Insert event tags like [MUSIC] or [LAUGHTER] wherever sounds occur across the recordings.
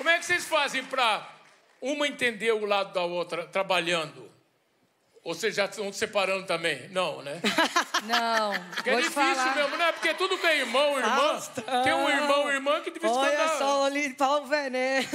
Como é que vocês fazem para uma entender o lado da outra trabalhando? Ou vocês já estão separando também? Não, né? [LAUGHS] Não. Porque é difícil falar. mesmo, né? Porque é tudo tem irmão, irmã. Faustão. Tem um irmão, irmã que de vez em quando. Olha esconder... só ali, Paulo Vené.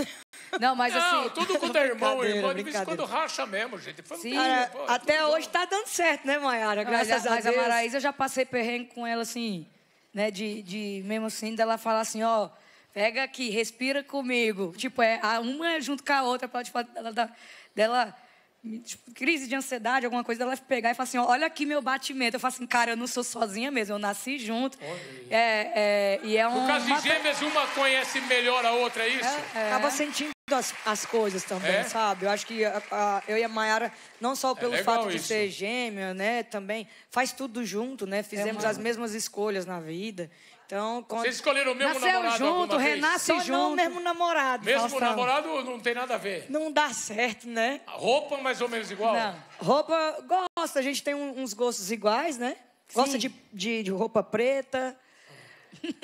Não, mas não, assim. Tudo quanto é [LAUGHS] irmão, irmã, de vez em quando racha mesmo, gente. Sim, é, pô, é até hoje está tá dando certo, né, Mayara? Graças mas, a, Deus. Mas a Maraísa, eu já passei perrengue com ela, assim, né? De, de mesmo assim, dela falar assim, ó. Oh, Pega aqui, respira comigo. Tipo, é, uma é junto com a outra, ela ela, dela tipo, crise de ansiedade, alguma coisa, ela pegar e falar assim: olha aqui meu batimento. Eu falo assim, cara, eu não sou sozinha mesmo, eu nasci junto. É, é, e é um. No caso de gêmeas, uma conhece melhor a outra, é isso? É, é. Acaba sentindo as, as coisas também, é? sabe? Eu acho que a, a, eu e a Mayara, não só é pelo é fato de isso. ser gêmea, né? Também faz tudo junto, né? Fizemos é, as mesmas escolhas na vida. Então, quando... Vocês escolheram o mesmo Nasceu namorado junto, renasce vez? junto. Só não mesmo namorado. Mesmo namorado não tem nada a ver. Não dá certo, né? A roupa mais ou menos igual? Não. Roupa, gosta. A gente tem uns gostos iguais, né? Sim. Gosta de, de, de, roupa preta. [LAUGHS]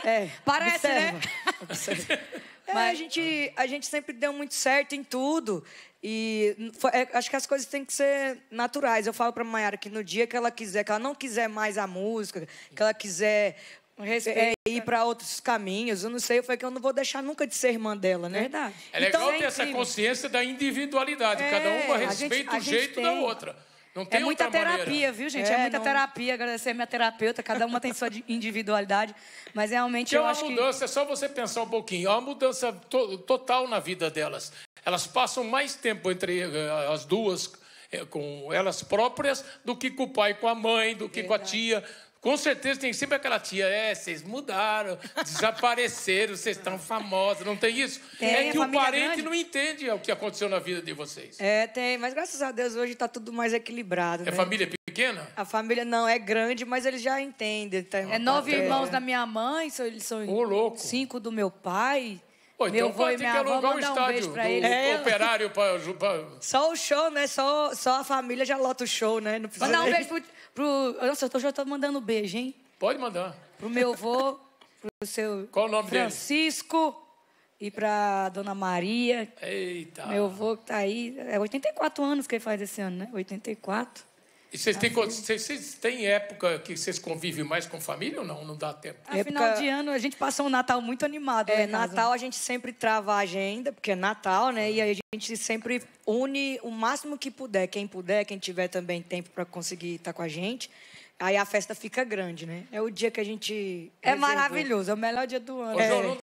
É, Parece, observa, né? Observa. [LAUGHS] É, Mas... a, gente, a gente sempre deu muito certo em tudo. E foi, é, acho que as coisas têm que ser naturais. Eu falo para a Mayara que no dia que ela quiser, que ela não quiser mais a música, que ela quiser é, ir para outros caminhos, eu não sei, foi que eu não vou deixar nunca de ser irmã dela, né? Verdade. É legal então, ter é essa consciência da individualidade. Cada é, uma respeita gente, o jeito tem... da outra. Não é tem é muita terapia, maneira. viu, gente? É, é muita não... terapia. Agradecer a minha terapeuta, cada uma tem sua individualidade. Mas realmente é eu é uma acho mudança, que... é só você pensar um pouquinho. É uma mudança to total na vida delas. Elas passam mais tempo entre eh, as duas, eh, com elas próprias, do que com o pai, com a mãe, do que Verdade. com a tia com certeza tem sempre aquela tia, é, vocês mudaram, desapareceram, vocês estão famosos, não tem isso? É tem, é que o parente grande. não entende o que aconteceu na vida de vocês. É, tem, mas graças a Deus hoje está tudo mais equilibrado. É né? família pequena? A família não é grande, mas eles já entendem. Tá? É nove é. irmãos da minha mãe, eles são oh, cinco do meu pai. Pô, então Meu vai ter que alugar um estádio um do ele. operário para... Só o show, né? Só, só a família já lota o show, né? Não precisa mandar um beijo pro, Nossa, eu já estou mandando beijo, hein? Pode mandar. Pro meu avô, pro seu... Qual o nome Francisco, dele? Francisco e pra dona Maria. Eita. Meu avô que tá aí. É 84 anos que ele faz esse ano, né? 84. E vocês tá têm, vocês, têm época que vocês convivem mais com família ou não? Não dá tempo? É época... final de ano, a gente passa um Natal muito animado. É, né? Natal a gente sempre trava a agenda, porque é Natal, né? E aí a gente sempre une o máximo que puder, quem puder, quem tiver também tempo para conseguir estar tá com a gente. Aí a festa fica grande, né? É o dia que a gente. É reservou. maravilhoso, é o melhor dia do ano. Ô, João, é. não